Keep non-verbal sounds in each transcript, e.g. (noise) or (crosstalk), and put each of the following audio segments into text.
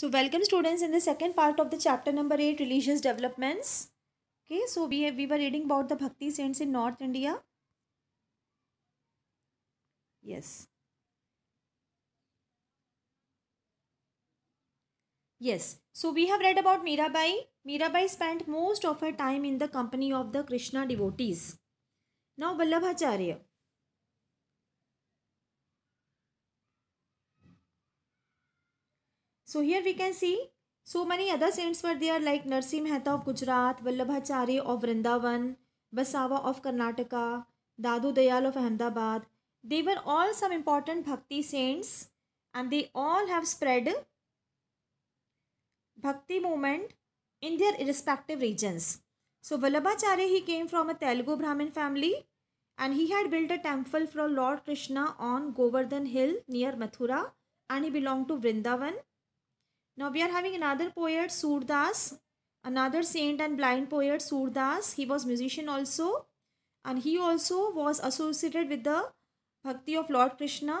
So welcome students in the second part of the chapter number 8 religious developments. Okay, so we have, we were reading about the Bhakti saints in North India. Yes. Yes, so we have read about Mirabai. Mirabai spent most of her time in the company of the Krishna devotees. Now Vallabhacharya. So here we can see so many other saints were there like Narsi Mehta of Gujarat, Vallabhachari of Vrindavan, Basava of Karnataka, Dadu Dayal of Ahmedabad. They were all some important bhakti saints and they all have spread bhakti movement in their respective regions. So Vallabhachari he came from a Telugu Brahmin family and he had built a temple for Lord Krishna on Govardhan hill near Mathura and he belonged to Vrindavan now we are having another poet Surdas, another saint and blind poet Surdas. He was musician also and he also was associated with the Bhakti of Lord Krishna,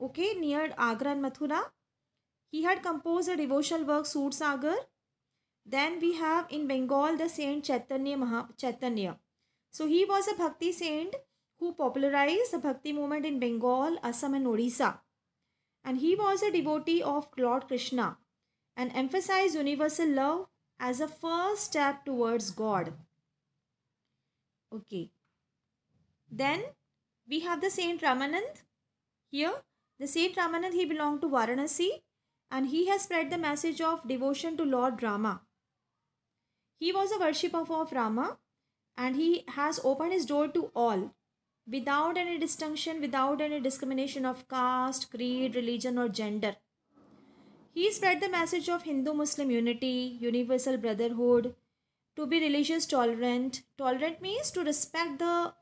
okay, near Agra and Mathura. He had composed a devotional work Surdasagar. Then we have in Bengal the Saint Chaitanya Maha Chaitanya. So he was a Bhakti saint who popularized the Bhakti movement in Bengal, Assam and Odisha. And he was a devotee of Lord Krishna and emphasize universal love as a first step towards God. Okay. Then we have the Saint Ramanand here. The Saint Ramanand, he belonged to Varanasi and he has spread the message of devotion to Lord Rama. He was a worshipper of Rama and he has opened his door to all without any distinction, without any discrimination of caste, creed, religion, or gender. He spread the message of Hindu Muslim unity, universal brotherhood, to be religious tolerant. Tolerant means to respect the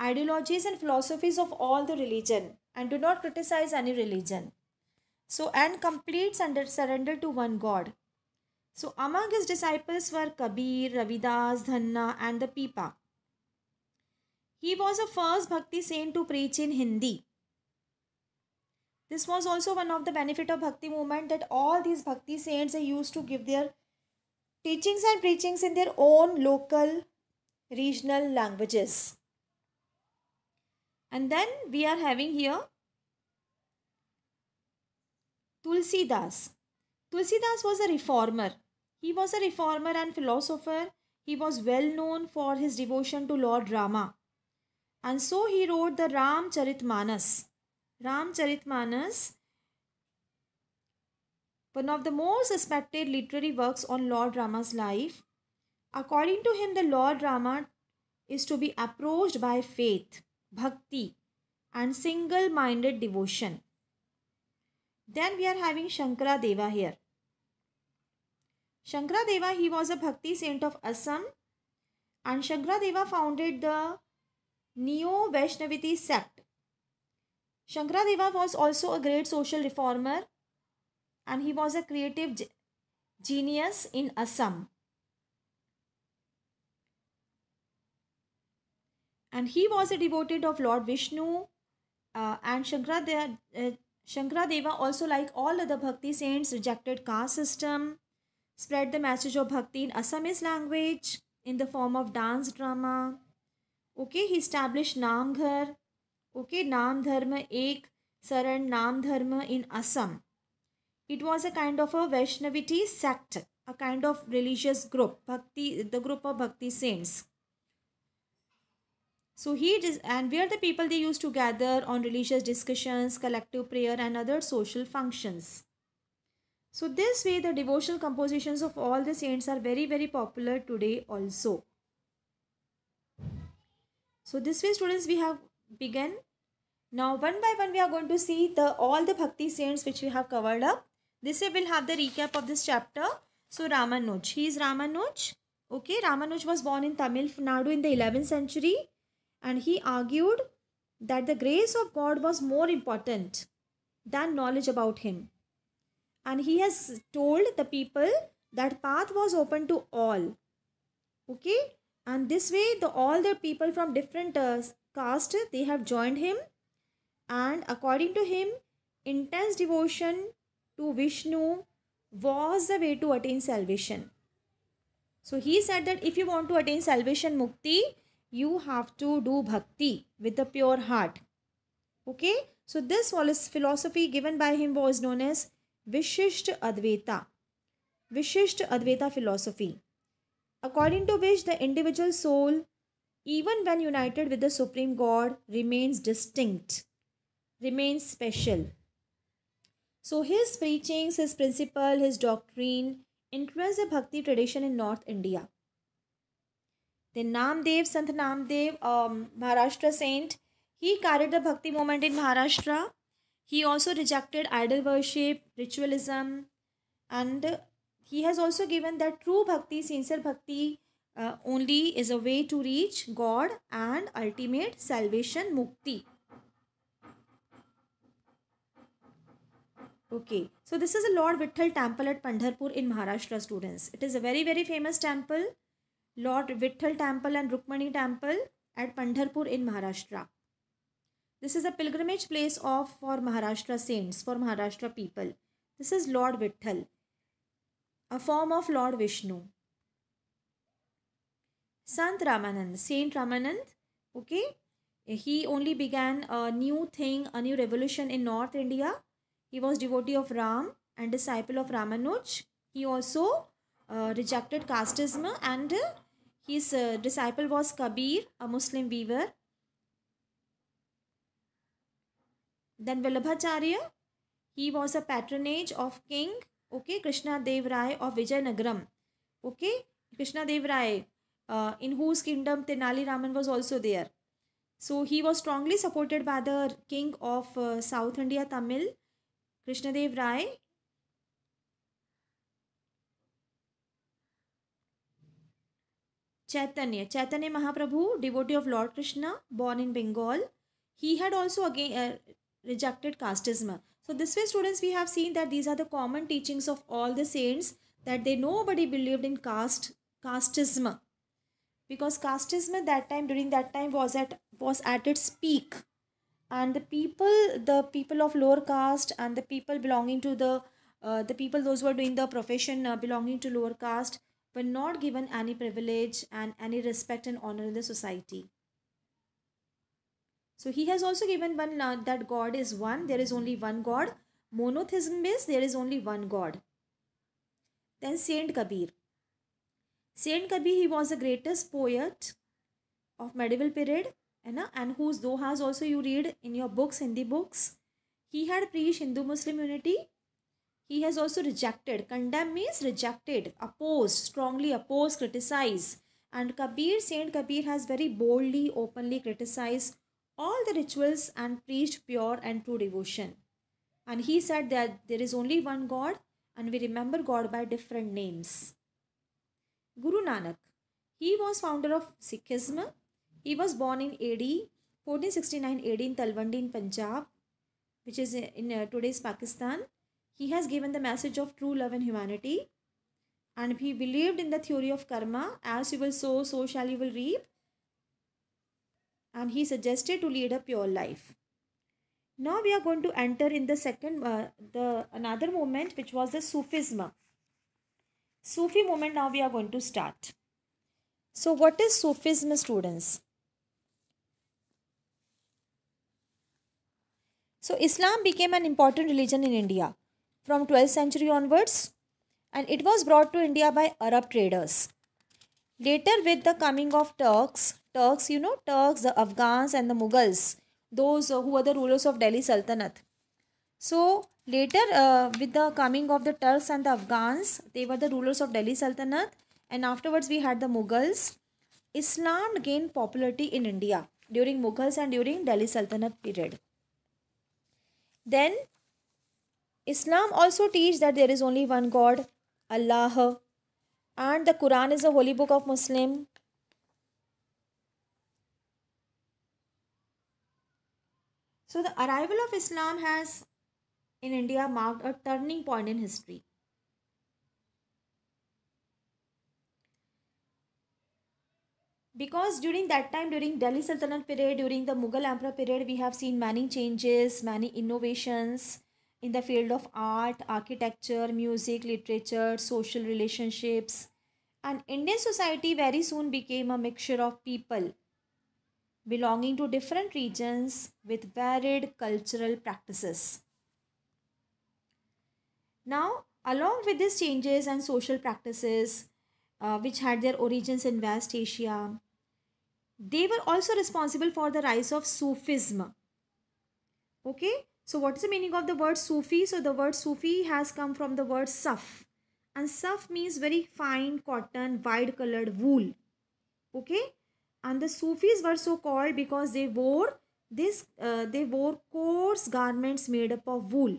ideologies and philosophies of all the religion and do not criticize any religion. So, and completes under surrender to one God. So, among his disciples were Kabir, Ravidas, Dhanna, and the Pipa. He was the first bhakti saint to preach in Hindi. This was also one of the benefit of Bhakti movement that all these Bhakti saints they used to give their teachings and preachings in their own local regional languages. And then we are having here Tulsidas. Tulsidas was a reformer. He was a reformer and philosopher. He was well known for his devotion to Lord Rama. And so he wrote the Ram Ramcharitmanas, one of the most respected literary works on Lord Rama's life. According to him, the Lord Rama is to be approached by faith, bhakti, and single minded devotion. Then we are having Shankara Deva here. Shankara Deva, he was a bhakti saint of Assam, and Shankara Deva founded the Neo Vaishnaviti sect Shankaradeva was also a great social reformer and he was a creative genius in Assam. And he was a devoted of Lord Vishnu uh, and Shankaradeva, uh, also like all other Bhakti saints rejected caste system, spread the message of Bhakti in Assamese language in the form of dance drama. Okay, he established Namghar okay nam dharma ek saran nam dharma in assam it was a kind of a vaishnavity sect a kind of religious group bhakti the group of bhakti saints so he and where the people they used to gather on religious discussions collective prayer and other social functions so this way the devotional compositions of all the saints are very very popular today also so this way students we have begun now one by one we are going to see the all the Bhakti saints which we have covered up. This will have the recap of this chapter. So Ramanuj, he is Ramanuj. Okay, Ramanuj was born in Tamil Nadu in the 11th century and he argued that the grace of God was more important than knowledge about him. And he has told the people that path was open to all. Okay, and this way the all the people from different uh, caste they have joined him and according to him, intense devotion to Vishnu was the way to attain salvation. So he said that if you want to attain salvation, mukti, you have to do bhakti with a pure heart. Okay, so this philosophy given by him was known as Vishisht Advaita. Vishisht Advaita philosophy, according to which the individual soul, even when united with the Supreme God, remains distinct remains special. So his preachings, his principle, his doctrine influenced the Bhakti tradition in North India. Then Namdev, Sant Namdev, um, Maharashtra saint, he carried the Bhakti movement in Maharashtra. He also rejected idol worship, ritualism, and he has also given that true Bhakti, sincere Bhakti, uh, only is a way to reach God and ultimate salvation, Mukti. Okay, so this is a Lord Vitthal temple at Pandharpur in Maharashtra students. It is a very very famous temple. Lord Vitthal temple and Rukmani temple at Pandharpur in Maharashtra. This is a pilgrimage place of for Maharashtra saints, for Maharashtra people. This is Lord Vitthal, a form of Lord Vishnu. Sant Ramanand, Saint Ramanand, okay, he only began a new thing, a new revolution in North India he was devotee of Ram and disciple of Ramanuj. He also uh, rejected casteism and uh, his uh, disciple was Kabir, a Muslim weaver. Then Vallabhacharya, he was a patronage of king, okay, Krishna Dev Rai of Vijayanagaram, okay, Krishna Dev Rai, uh, in whose kingdom Tenali Raman was also there. So he was strongly supported by the king of uh, South India, Tamil, Krishnadev Rai. Chaitanya. Chaitanya Mahaprabhu, devotee of Lord Krishna, born in Bengal. He had also again uh, rejected casteism. So this way students we have seen that these are the common teachings of all the saints that they nobody believed in caste casteism because casteism that time during that time was at was at its peak and the people the people of lower caste and the people belonging to the uh, the people those who are doing the profession uh, belonging to lower caste were not given any privilege and any respect and honor in the society so he has also given one uh, that god is one there is only one god monotheism is there is only one god then saint kabir saint kabir he was the greatest poet of medieval period है and whose dohas also you read in your books Hindi books he had preached Hindu Muslim unity he has also rejected condemn means rejected opposed strongly opposed criticize and Kabir Saint Kabir has very boldly openly criticized all the rituals and preached pure and true devotion and he said that there is only one God and we remember God by different names Guru Nanak he was founder of Sikhism he was born in AD 1469 AD in Talwandi in Punjab, which is in uh, today's Pakistan. He has given the message of true love and humanity. And he believed in the theory of karma, as you will sow, so shall you will reap. And he suggested to lead a pure life. Now we are going to enter in the second, uh, the another movement which was the Sufism. Sufi movement now we are going to start. So what is Sufism students? So Islam became an important religion in India from 12th century onwards and it was brought to India by Arab traders. Later with the coming of Turks, Turks, you know, Turks, the Afghans and the Mughals, those who were the rulers of Delhi Sultanate. So later uh, with the coming of the Turks and the Afghans, they were the rulers of Delhi Sultanate and afterwards we had the Mughals. Islam gained popularity in India during Mughals and during Delhi Sultanate period. Then Islam also teaches that there is only one God, Allah, and the Quran is a holy book of Muslim. So the arrival of Islam has in India marked a turning point in history. because during that time during delhi sultanate period during the mughal emperor period we have seen many changes many innovations in the field of art architecture music literature social relationships and indian society very soon became a mixture of people belonging to different regions with varied cultural practices now along with these changes and social practices uh, which had their origins in west asia they were also responsible for the rise of Sufism. Okay, so what is the meaning of the word Sufi? So the word Sufi has come from the word Saf. And Saf means very fine cotton, wide colored wool. Okay, and the Sufis were so called because they wore this uh, they wore coarse garments made up of wool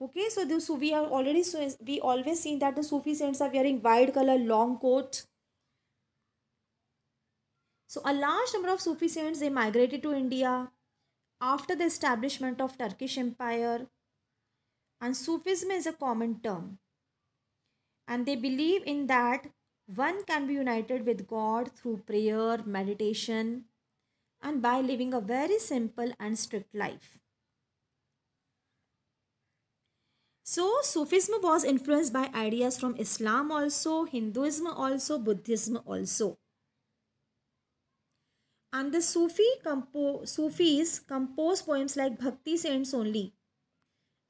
okay so the Sufi are already so we always seen that the sufi saints are wearing wide color long coat so a large number of Sufi saints they migrated to India after the establishment of Turkish Empire. And Sufism is a common term. And they believe in that one can be united with God through prayer, meditation, and by living a very simple and strict life. So, Sufism was influenced by ideas from Islam also, Hinduism also, Buddhism also. And the Sufi compo- Sufis composed poems like Bhakti Saints only.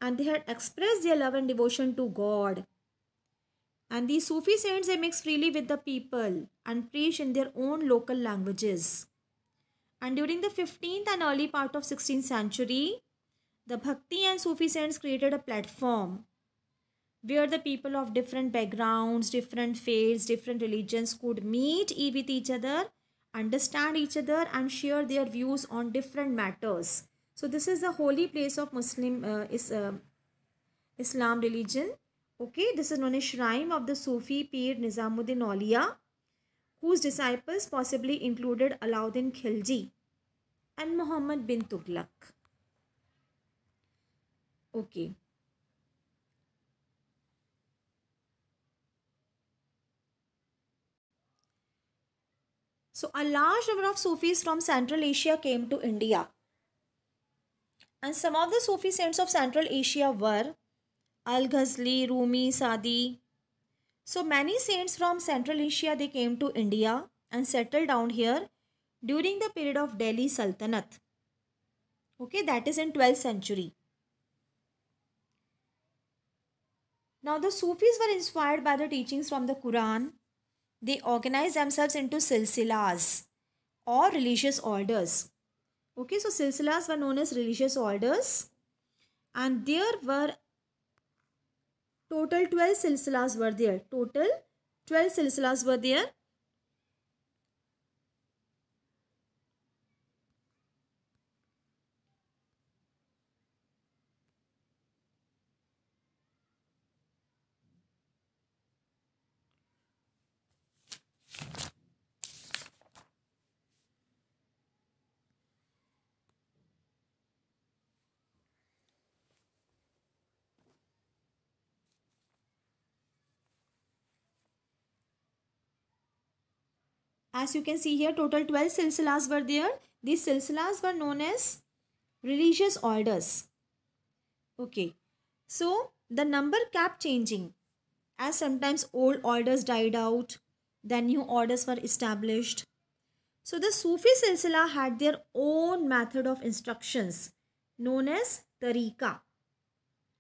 And they had expressed their love and devotion to God. And these Sufi saints, they mix freely with the people and preach in their own local languages. And during the 15th and early part of 16th century, the Bhakti and Sufi saints created a platform where the people of different backgrounds, different faiths, different religions could meet with each other understand each other and share their views on different matters. So this is the holy place of Muslim uh, is, uh, Islam religion. Okay, this is known as shrine of the Sufi Pir Nizamuddin Aulia, whose disciples possibly included Alauddin Khilji and Muhammad bin Tughlaq. Okay. So a large number of Sufis from Central Asia came to India. And some of the Sufi saints of Central Asia were al Ghazli, Rumi, Sadi. So many saints from Central Asia they came to India and settled down here during the period of Delhi Sultanate. Okay, that is in 12th century. Now the Sufis were inspired by the teachings from the Quran they organize themselves into silsilas or religious orders. Okay, so silsilas were known as religious orders and there were total 12 silsilas were there. Total 12 silsilas were there As you can see here, total 12 silsilas were there. These silsilas were known as religious orders. Okay. So, the number kept changing as sometimes old orders died out, then new orders were established. So, the Sufi silsila had their own method of instructions known as Tariqa.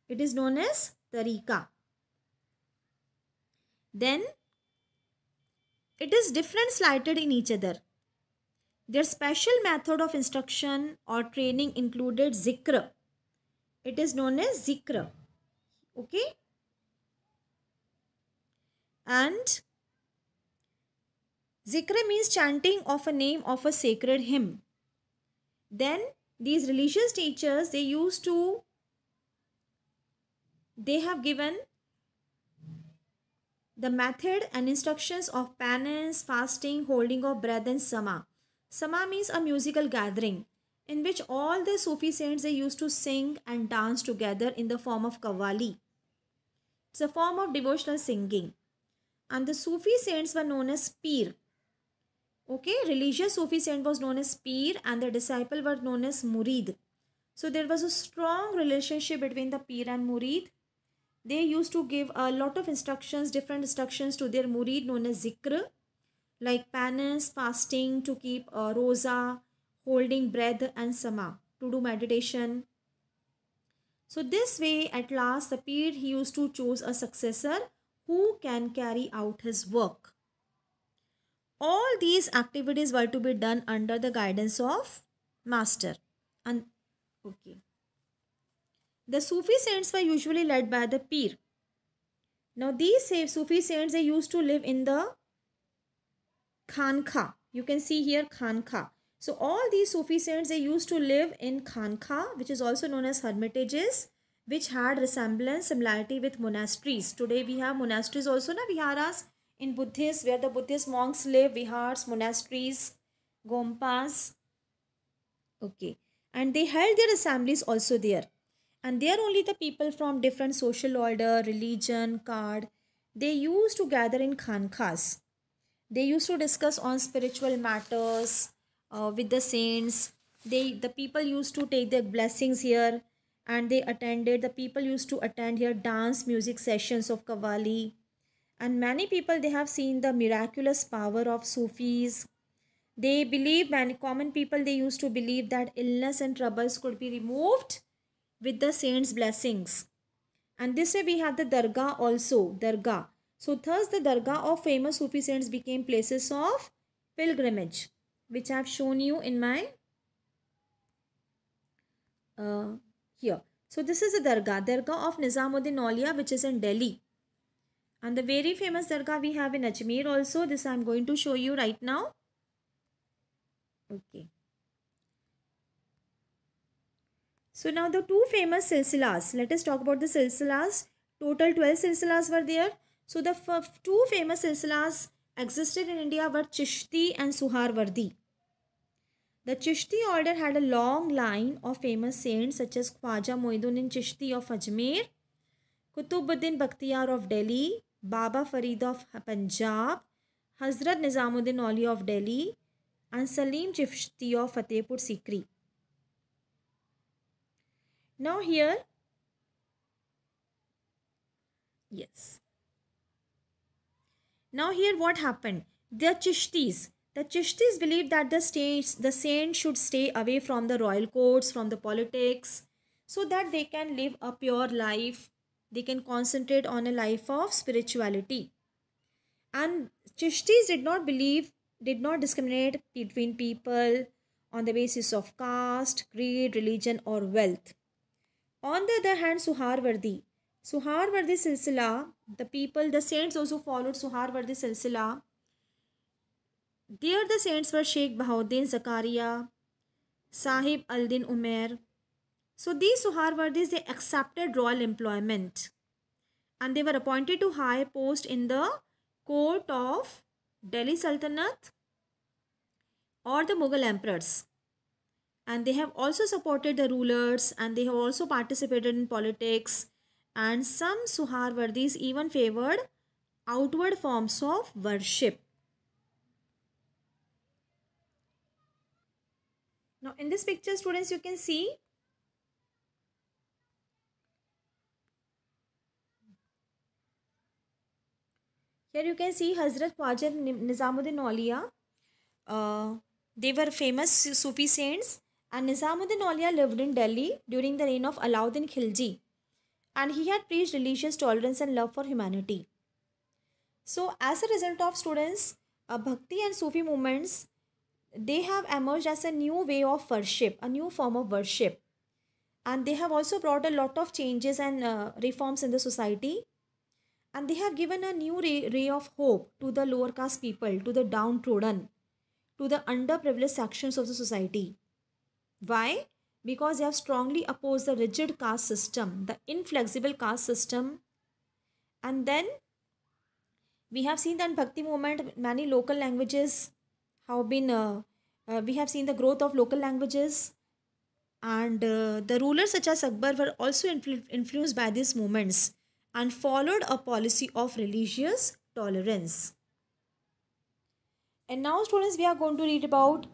It is known as Tariqa. Then it is different slighted in each other. Their special method of instruction or training included zikr. It is known as zikr. Okay. And zikr means chanting of a name of a sacred hymn. Then these religious teachers, they used to, they have given the method and instructions of penance, fasting, holding of breath and sama. Sama means a musical gathering in which all the Sufi saints they used to sing and dance together in the form of kavali. It's a form of devotional singing. And the Sufi saints were known as peer. Okay, religious Sufi saint was known as peer and the disciple were known as murid. So there was a strong relationship between the peer and murid they used to give a lot of instructions, different instructions to their murid known as zikr, like penance, fasting, to keep a rosa, holding breath and sama, to do meditation. So this way, at last, the peer he used to choose a successor who can carry out his work. All these activities were to be done under the guidance of master. And okay. The Sufi saints were usually led by the Pir. Now these Sufi saints, they used to live in the Khankha. You can see here Khankha. So all these Sufi saints, they used to live in Khankha which is also known as hermitages, which had resemblance, similarity with monasteries. Today we have monasteries also, na viharas in Buddhists, where the Buddhist monks live, vihars, monasteries, gompas. Okay. And they held their assemblies also there and they are only the people from different social order, religion, card. they used to gather in khankhas. They used to discuss on spiritual matters uh, with the saints. They the people used to take their blessings here and they attended the people used to attend here dance music sessions of kavali and many people they have seen the miraculous power of sufis they believe many common people they used to believe that illness and troubles could be removed with the saints' blessings. And this way we have the Dargah also, Dargah. So thus the Dargah of famous Sufi saints became places of pilgrimage, which I have shown you in my uh, here. So this is the Dargah, Dargah of Nizamuddin Aulia, which is in Delhi. And the very famous Dargah we have in Ajmer also. This I am going to show you right now. Okay. So now the two famous silsilas. Let us talk about the silsilas. Total 12 silsilas were there. So the two famous silsilas existed in India were Chishti and Suharwardi. The Chishti order had a long line of famous saints such as Khwaja Moinuddin Chishti of Ajmer, Kutubuddin Bakhtiyar of Delhi, Baba Farid of Punjab, Hazrat Nizamuddin Ali of Delhi, and Salim Chishti of Fatehpur Sikri. Now here, yes. Now here what happened? The Chishtis. The Chishtis believed that the, states, the saints should stay away from the royal courts, from the politics, so that they can live a pure life. They can concentrate on a life of spirituality. And Chishtis did not believe, did not discriminate between people on the basis of caste, creed, religion, or wealth. On the other hand, Suharvardi. Suharvardi Silsila, the people, the saints also followed Suharvardi Silsila. There the saints were Sheikh Bahauddin Zakaria, Sahib Al-Din Umair. So these Suharvardis, they accepted royal employment and they were appointed to high post in the court of Delhi Sultanate or the Mughal emperors and they have also supported the rulers and they have also participated in politics and some Suharvardis even favored outward forms of worship. Now in this picture students you can see Here you can see Hazrat Khwaja Nizamuddin Aulia. Uh, they were famous Sufi saints and Nizamuddin Aulia lived in Delhi during the reign of Alauddin Khilji. And he had preached religious tolerance and love for humanity. So as a result of students, uh, Bhakti and Sufi movements, they have emerged as a new way of worship, a new form of worship. And they have also brought a lot of changes and uh, reforms in the society. And they have given a new ray, ray of hope to the lower caste people, to the downtrodden, to the underprivileged sections of the society. Why? Because they have strongly opposed the rigid caste system, the inflexible caste system. And then we have seen that Bhakti movement, many local languages have been, uh, uh, we have seen the growth of local languages. And uh, the rulers such as Akbar were also influ influenced by these movements and followed a policy of religious tolerance. And now students we are going to read about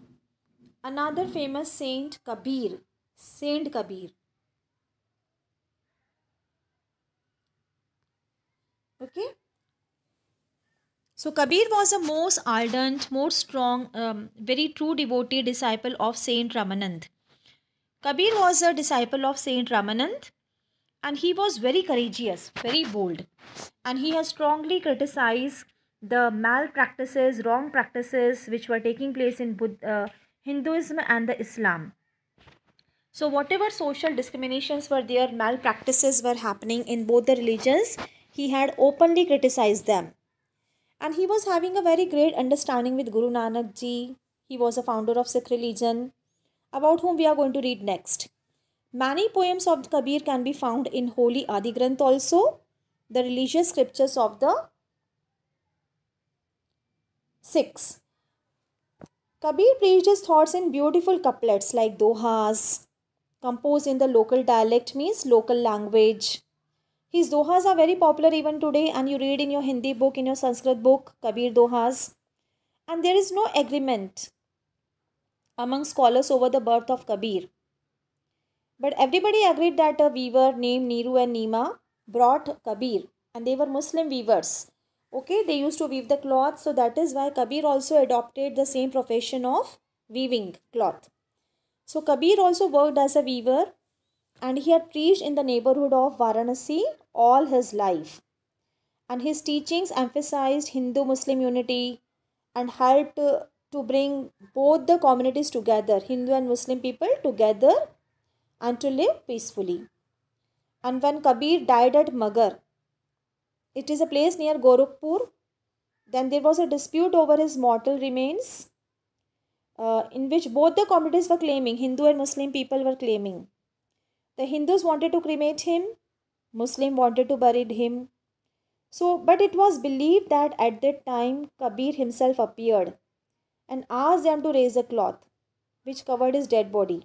Another famous saint, Kabir, Saint Kabir. Okay. So Kabir was a most ardent, most strong, um, very true devotee disciple of Saint Ramanand. Kabir was a disciple of Saint Ramanand and he was very courageous, very bold. And he has strongly criticized the malpractices, wrong practices which were taking place in Buddha, uh, Hinduism and the Islam. So whatever social discriminations were there, malpractices were happening in both the religions, he had openly criticized them. And he was having a very great understanding with Guru Nanak ji. He was a founder of Sikh religion, about whom we are going to read next. Many poems of Kabir can be found in Holy Adi Granth also, the religious scriptures of the Sikhs. Kabir preached his thoughts in beautiful couplets like dohas, composed in the local dialect means local language. His dohas are very popular even today and you read in your Hindi book, in your Sanskrit book, Kabir dohas. And there is no agreement among scholars over the birth of Kabir. But everybody agreed that a weaver named Niru and Nima brought Kabir and they were Muslim weavers okay they used to weave the cloth so that is why kabir also adopted the same profession of weaving cloth so kabir also worked as a weaver and he had preached in the neighborhood of varanasi all his life and his teachings emphasized hindu muslim unity and helped to bring both the communities together hindu and muslim people together and to live peacefully and when kabir died at magar it is a place near Gorukpur. Then there was a dispute over his mortal remains, uh, in which both the communities were claiming, Hindu and Muslim people were claiming. The Hindus wanted to cremate him, Muslim wanted to bury him. So, but it was believed that at that time Kabir himself appeared and asked them to raise a cloth which covered his dead body.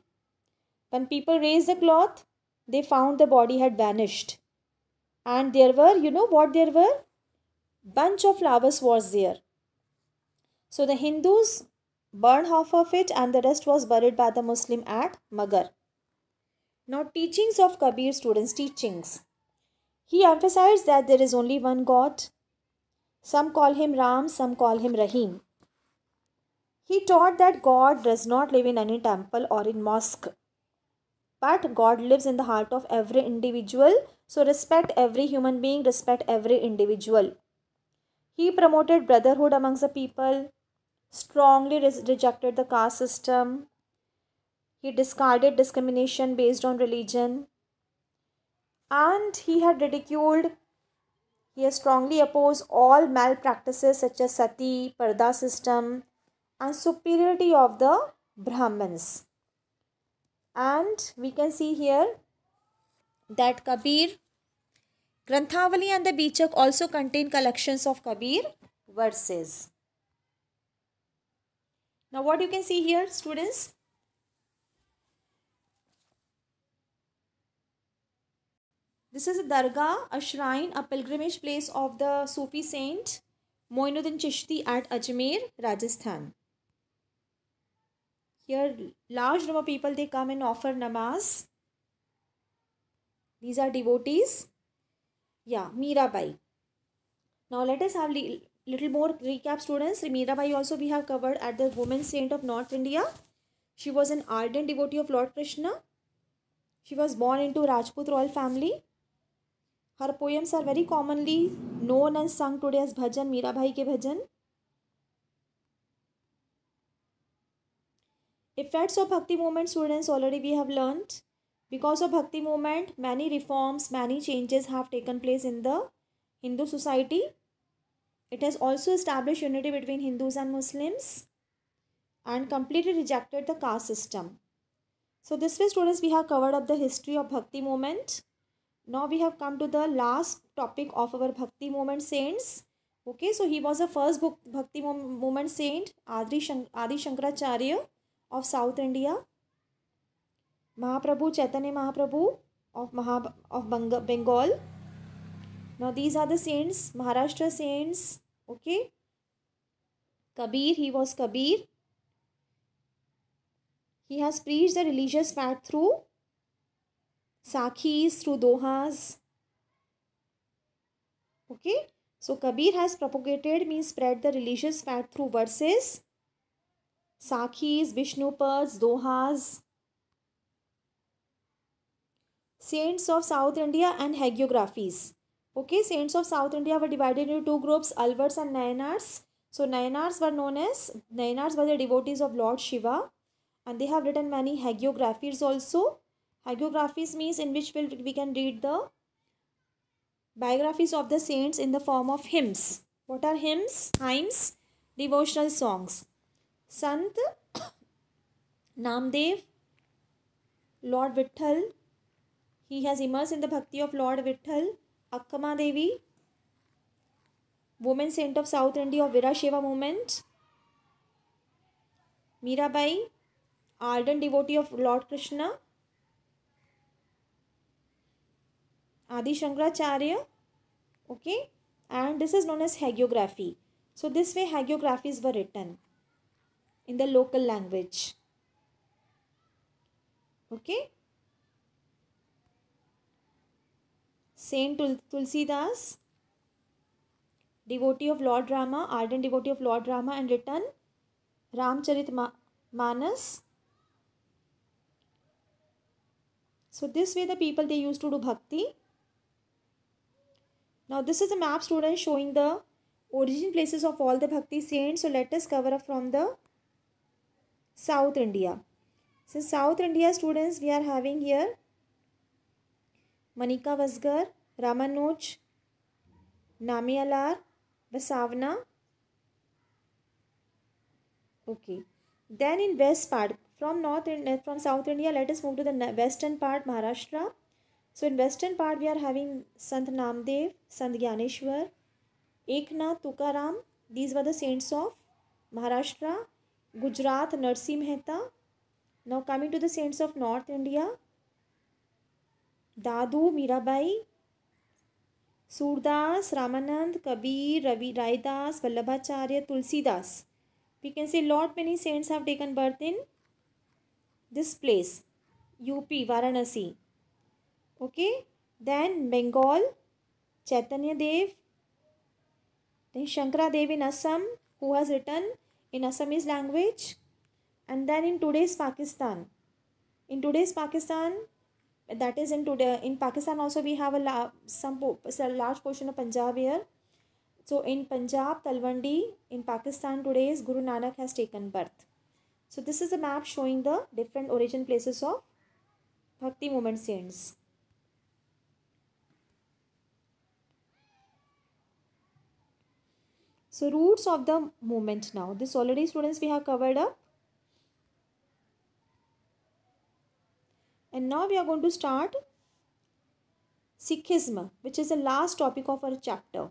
When people raised the cloth, they found the body had vanished and there were you know what there were bunch of flowers was there so the hindus burned half of it and the rest was buried by the muslim at magar now teachings of kabir students teachings he emphasized that there is only one god some call him ram some call him rahim he taught that god does not live in any temple or in mosque but god lives in the heart of every individual so respect every human being, respect every individual. He promoted brotherhood amongst the people, strongly re rejected the caste system. He discarded discrimination based on religion. And he had ridiculed, he has strongly opposed all malpractices such as sati, parda system, and superiority of the Brahmins. And we can see here that Kabir Granthavali and the Bichak also contain collections of Kabir verses. Now what you can see here students? This is a dargah, a shrine, a pilgrimage place of the Sufi saint Moinuddin Chishti at Ajmer, Rajasthan. Here large number of people they come and offer namaz. These are devotees या Meera Bai now let's have little more recap students Meera Bai also we have covered at the women saint of North India she was an ardent devotee of lord Krishna she was born in to Rajput royal family her poems are very commonly known and sung today as bhajan Meera Bai के bhajan effects of Bhakti movement students already we have learn Because of Bhakti movement, many reforms, many changes have taken place in the Hindu society. It has also established unity between Hindus and Muslims and completely rejected the caste system. So this way students we have covered up the history of Bhakti movement. Now we have come to the last topic of our Bhakti movement saints. Okay, so he was the first book Bhakti movement saint Adi, Shank Adi Shankaracharya of South India. Mahaprabhu Chaitanya Mahaprabhu of महा of बंग Bengal now these are saints Maharashtra saints okay Kabir he was Kabir he has preach the religious path through sakhis through dohas okay so Kabir has propagated mean spread the religious path through verses sakhis विष्णुपर्स dohas saints of South India and hagiographies. Okay, saints of South India were divided into two groups, Alvars and Nayanars. So Nayanars were known as, Nayanars were the devotees of Lord Shiva and they have written many hagiographies also. Hagiographies means in which we can read the biographies of the saints in the form of hymns. What are hymns? Hymns, devotional songs. Sant, (coughs) Namdev, Lord Vithal, he has immersed in the bhakti of Lord Vitthal, Akkama Devi, woman saint of South India of Virasheva movement, Mirabai, ardent devotee of Lord Krishna, Adi Shankaracharya, okay, and this is known as hagiography. So this way hagiographies were written in the local language. Okay. Saint Tul Tulsidas, devotee of Lord Rama, ardent devotee of Lord Rama, and written Ramcharit Ma Manas. So this way the people they used to do bhakti. Now this is a map student showing the origin places of all the bhakti saints. So let us cover up from the South India. So South India students we are having here Manikkavasagar Ramanuja Nammalvar okay then in west part from north from south India let us move to the western part Maharashtra so in western part we are having Sant Namdev Sant Dnyaneshwar Eknath Tukaram these were the saints of Maharashtra Gujarat Narsinh Mehta now coming to the saints of North India Dadu Mirabai Surdas Ramanand Kabir Ravi Raidas Vallabhacharya Tulsidas we can से Lord many saints have taken birth in this place UP Varanasi okay then Bengal Chaitanya Dev then Shankara Dev in Assam who has written in Assam is language and then in today's Pakistan in today's Pakistan that is in today in pakistan also we have a la- some po- a large portion of punjab here so in punjab talwandi in pakistan today is guru nanak has taken birth so this is a map showing the different origin places of bhakti movement saints so roots of the movement now this already students we have covered up and now we are going to start Sikhism which is the last topic of our chapter